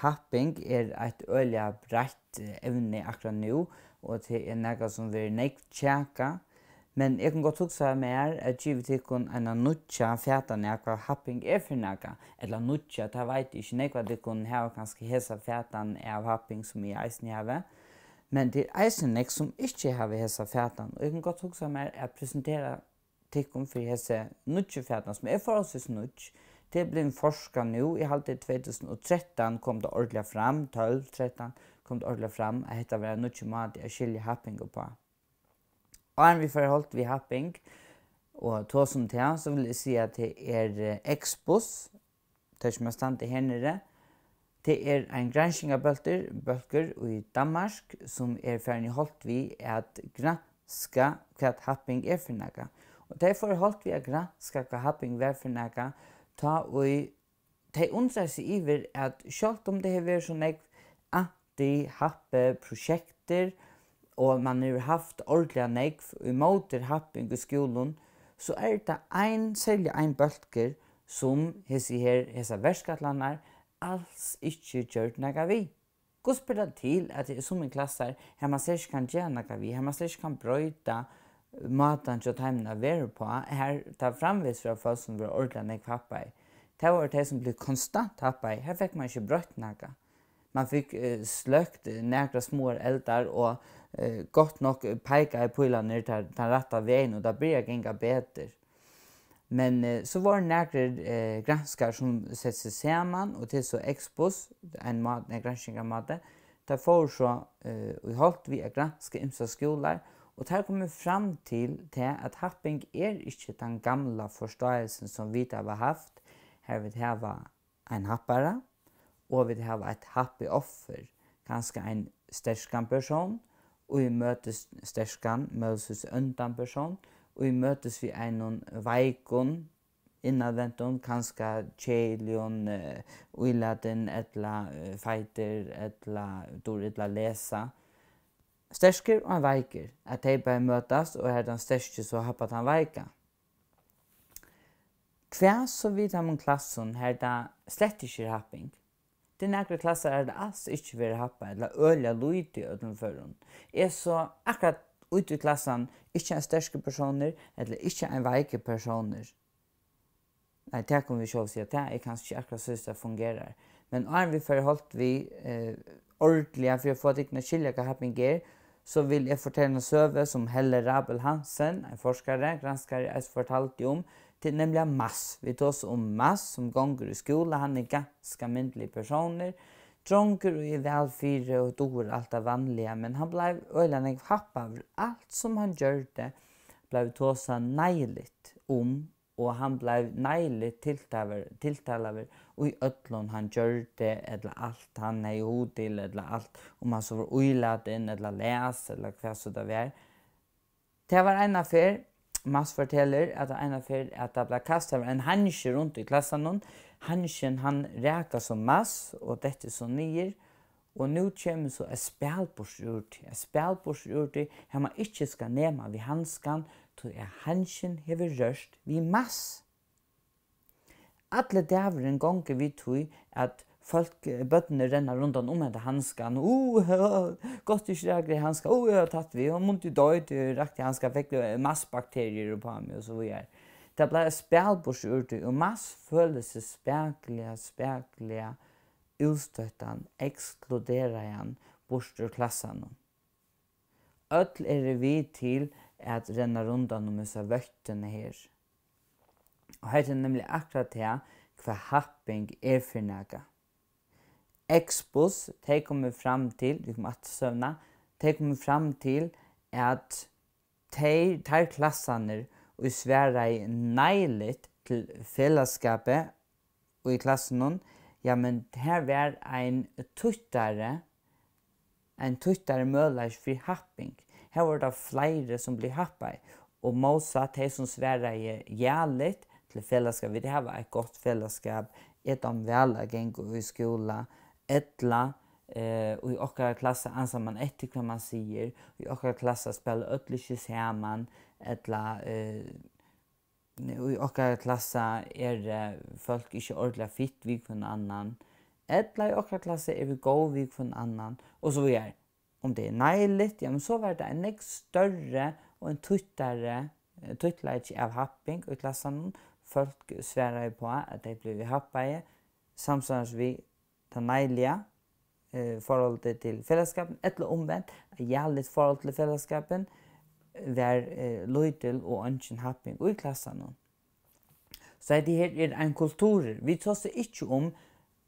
kapping er eit ølja breitt eh, evne akkurat nu, og det er nega som vi er neikt Men jeg kan godt huksa meir at vi vet ikke om en nødja fjata nye happing er for nega. Eller nødja, det vet ikke nøkka at vi kan ha ganske hese fjata av happing som vi eisen i Men det er eisen nøkka som ikke har hese fjata Og jeg kan godt huksa meir at jeg presentera tikkum for hese nødja fjata som er for oss nye fjata Det er blir en forskar nu i halvtid 2013 kom det ordentlig fram, 12-13 kom det ordentlig fram, at dette var noe som hadde jeg skiljer happing på. Og er vi forholdt vi happing, og to som til, så vil jeg si at det er eh, Expos, det er som er standet her nere, det er en gransking av bølger i Danmark, som er ferdig holdt vi at granska hva happing er for noe. Og det er forholdt vi at granska hva happing er for noe, ta um og te undrar si iver at sjølt om det hever sånn ek anti-happe prosjekter og man har haft ordentlig nekv og måter happing i skolen så er det ein, særlig ein bølger som hese her, hese verskatlandar alls ikkje gjørt naga vi. Gå spyrir til at det er klassar her man sér kan gjøre naga vi, her man sér kan brøyta matan jo tæmna ver på her ta framvis fra fast som var ordla nei pappa ta var det som blir konstant pappa her fekk man ikkje brøtt naka. man fikk uh, eh, sløkt eh, nærra små eldar og eh, godt nok peika i pulan ner til den ratta vegen og da blir eg inga betre Men så var det nærkere uh, som sette seg sammen, og til så Expos, en, mat, en granskning av matet, der får så, uh, og holdt granske ymsa skoler, Og her kommer vi fram til te at happing er ikke den gamla forståelsen som vi har haft. Her vil det hava en happare, og vil det hava et happy offer, ganske en sterskan person, og vi møtes sterskan, møtes undan person, og vi møtes vi en veikon, innadventon, ganske kjelion, uh, eh, uiladen, etla uh, eh, feiter, etla dor, etla lesa, stersker og en veiker, at de bare møtes og er den sterske så har han den Hva så vidt han om klassen her da slett ikke er happing? Eh, det er nærkere klasser er det alls ikke vil happe, eller øl og lyd i øden for Er så akkurat ut i klassen ikke en sterske personer, eller ikke en veike personer. Nei, det kan vi ikke si at det er kanskje akkurat synes det fungerer. Men er vi forholdt vi eh, ordentlig, for å få tikkene skilje hva happing er, så vil jeg fortelle noe søve som Helle Rabel Hansen, en forskare, granskare, jeg har fortalt det om, til nemlig Mass. Vi tar oss om Mass som gonger i skolen, han er ganske myndelig personer, dronker og i velfyrer og dår alt av vanlige, men han ble øyelig hatt av alt som han gjør det, ble vi oss neilig om og han blei neilig tiltaver, tiltalaver og i ötlun han gjörde eller allt han hei hodil eller allt om man så var uilat inn eller les eller hva så det Det var en affär, Mats forteller at det var en affär at det blei kastet av en hansje rundt i klassen hon. Hansjen han reka som mass, og dette som nyer. Og nu kjem så et spelbors urti, et spelbors her man ikke skal nema vi hanskan, tog jeg hansjen hever rørst vi mass. Alle dæver en gong vi tog at folk, bøttene renner rundt han om etter hanskan. uh, godt i skrækker i hanskan. uh, jeg har tatt vi. Eh, og måtte døy til å i hanskan. Fikk mass bakterier på ham og så vi er. Det ble et spjallbors urte, og mass følelse spjallig, spjallig, utstøttan, eksploderer igjen, borster klassen. Ötl er det til till Er at renna rundan og um missa vøttene her. Og her er nemlig akkurat det hva happing er for nega. Expos, de kommer fram til, vi kommer at søvna, de kommer fram til at de tar og og sværa i neilet til fellesskapet og i klassen ja, men her vær ein tuttare, ein tuttare møllars fri happing her var det flere som ble happet. Og Mosa, de som sverer er gjerlig til fellesskap, vil ha et godt fellesskap, et om vi å gå i skola, etla, eh, og i åkere klasse anser man etter hva man sier, og i åkere klasse spiller ødelige sammen, etla, eh, og i åkere klasse er folk ikke ordentlig fitt vi kunne annan, etla i åkere klasse er vi god vi kunne annan, og så videre om det er neilig, ja, men så var det en ekst større og en tuttare tuttere eh, av happing i klassen, folk sverar jo på at de blir happige, samtidig som vi tar neilig eh, forhold til fellesskapen, eller omvendt, et jævlig forhold til fellesskapen, var løytel og ønsken happing i klassen. Så er det er en kultur, vi tar oss ikke om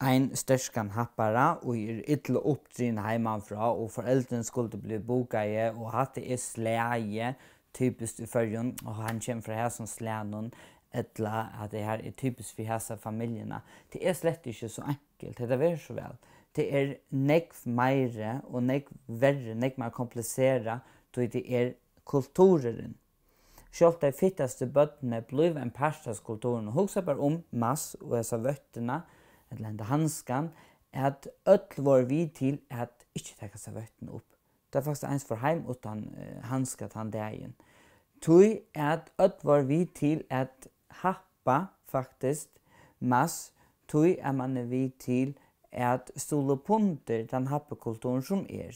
ein størskan happara og er ytla uppdrin heiman og foreldren skulle bli bokaie og hatte er sleie typisk i fyrjun og han kjem fra her som sleanon etla at det her er typisk for hæsa familjena det er slett ikkje så enkelt det er vær så vel det er nekk meire og nekk verre nekk meire komplisera tog det er kulturerin. Sjolt dei fittaste bøttene bliv en parstaskulturen. Hugsa bare om um mass og hesa vøttene, eller enda hanskan, at öll var vi til at ikkje tekka seg vøtten opp. Det er faktisk eins for heim utan eh, hanska handska tan degen. Toi at öll var vi til at happa faktisk mass, toi er man vi til at stole punter den happekulturen som er.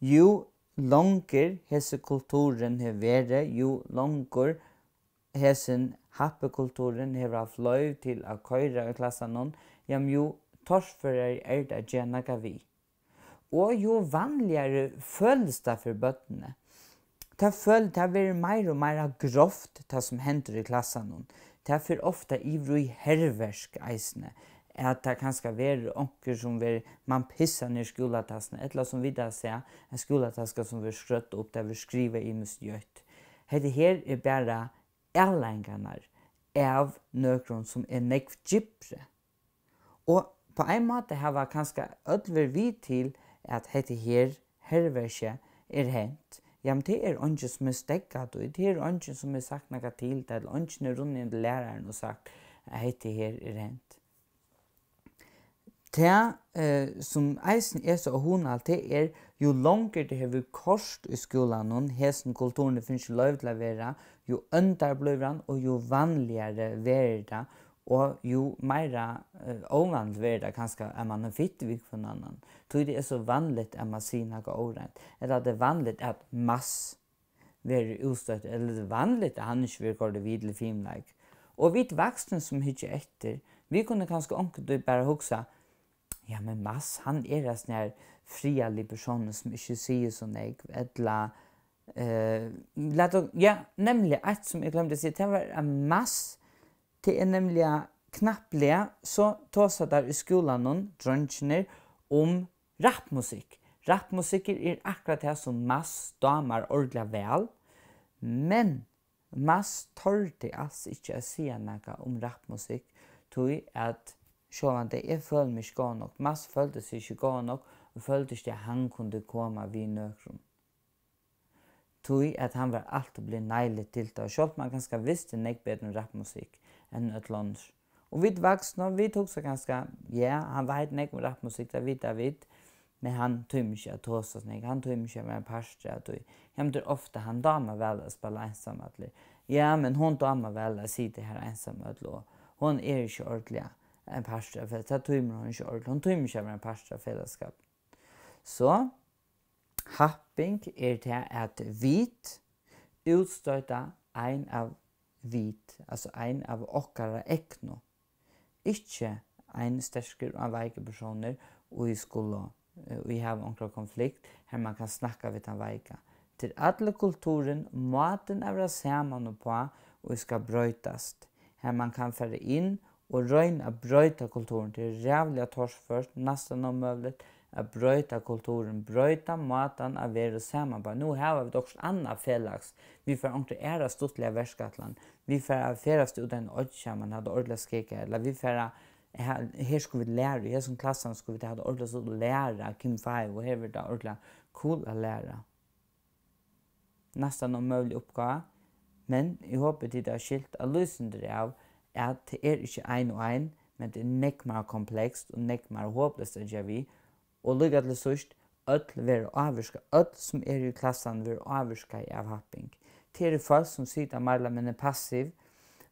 Jo longer hese kulturen hever, jo longer hesen er Happekulturen hever av løyv til a køyra er og klassanon, ja jo torsfer er eit a vi. gavi. Og jo vanligare føles det for bøttene. Det føles det er meir og meir grovt det som hender i klassanon. Det er for ofta ivru i herversk eisne. Er det kan skal være onker som vil man pissa ned skoletastene. Et som vi da se, en skoletastka som vil skr opp, skr skr skr skr skr skr skr skr skr erlængarnar av nøkron som er nekv gypre. Og på ein måte hava kanska ödver vi til at heti her, herverse, er hent. Ja, men det er ongen som er stekkat, og det er ongen som er sagt naga til, det er ongen er rundt til læraren og sagt, heti her, er hent. Det eh, som eisen er så hun alt er, jo langer det har korst kost i skolan hon, hesen kulturen det finnes løy til å være, jo under blir han, og jo vanligere eh, er det, og jo mer uh, ovanlig er det kanskje at man har fitt vik for annen. det er så vanligt at man sier noe overrent, eller at det er vanligt at mass er utstøtt, eller det er vanligt at han ikke vil gå det videre fint. Og vidt er som hytter etter, vi kunne kanskje omkring bare huske, ja, men Mass, han er en sånn her frialig person som ikke sier sånn jeg, eller, uh, ja, nemlig et som jeg glemte å si, det var en Mass, det er nemlig knapplig, så tås jeg der i skolen noen, drønkjener, om rappmusikk. Rappmusikk er akkurat det som Mass damer ordentlig vel, men Mass tør det altså ikke å si noe om rappmusikk, tror jeg at sjåan det er føl mig gå nok. Mass følte seg ikke gå nok, og følte ikke at han kunne komme vid Tui at han var alt um og bli neilig til det, og ganska man ganske visste nek bedre rappmusikk enn et lunsj. Og vi vaksne, vi tok så ganske, ja, han vet nek om um rappmusikk, det vet jeg vet, men han tøym ikke at hos oss nek, han tøym ikke at være parstre at du. Jeg tror ofte han damer vel å spille Ja, men hon damer vel å si det her ensam hon er ikke ordentlig, ja en parstra för att tömma hon kör hon tömmer sig med en parstra fällskap. Så happing är er det att vit utstöta en av vit, alltså en av okkara ekno. Ikke en stärsker av veike personer och i skolan och i hava omkring konflikt här man kan snacka vid den veika. Till alla kulturen, maten av rasamman och på och ska brötast. Här man kan färre in och og røyne a brøyta kulturen til er rævlig a tors først, nesten om møvlet, a brøyta kulturen, brøyta matan a vera saman bar. Nú hefa vi dokst anna felags, vi fyrir anna fyrir anna fyrir vi fyrir anna fyrir anna fyrir hadde fyrir anna fyrir vi fyrir anna fyrir Her skulle vi lære, i som klassen skulle vi ta, hadde ordentlig så lære Kim Fai, og her var det ordentlig cool å lære. Nesten noe mulig oppgave, men jeg håper de har skilt av lysene dere av, at det er ikke ein og ein, men det er nekk mer komplekst og nekk mer håpløst enn jeg vi. Og lykke til sørst, ødel vil være avvurska, ødel som er i klassen vil være i avhapping. Det er folk som sitter med alle mine passiv,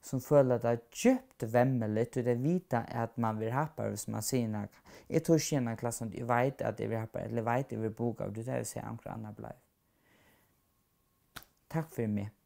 som føler at det er kjøpt vemmelig, og det vita at man vil happa hvis man sier noe. Jeg tror ikke gjennom klassen, jeg vet at jeg vil happa, eller jeg vet at jeg vil boka, og det er å jeg ser anker blei. Takk for meg.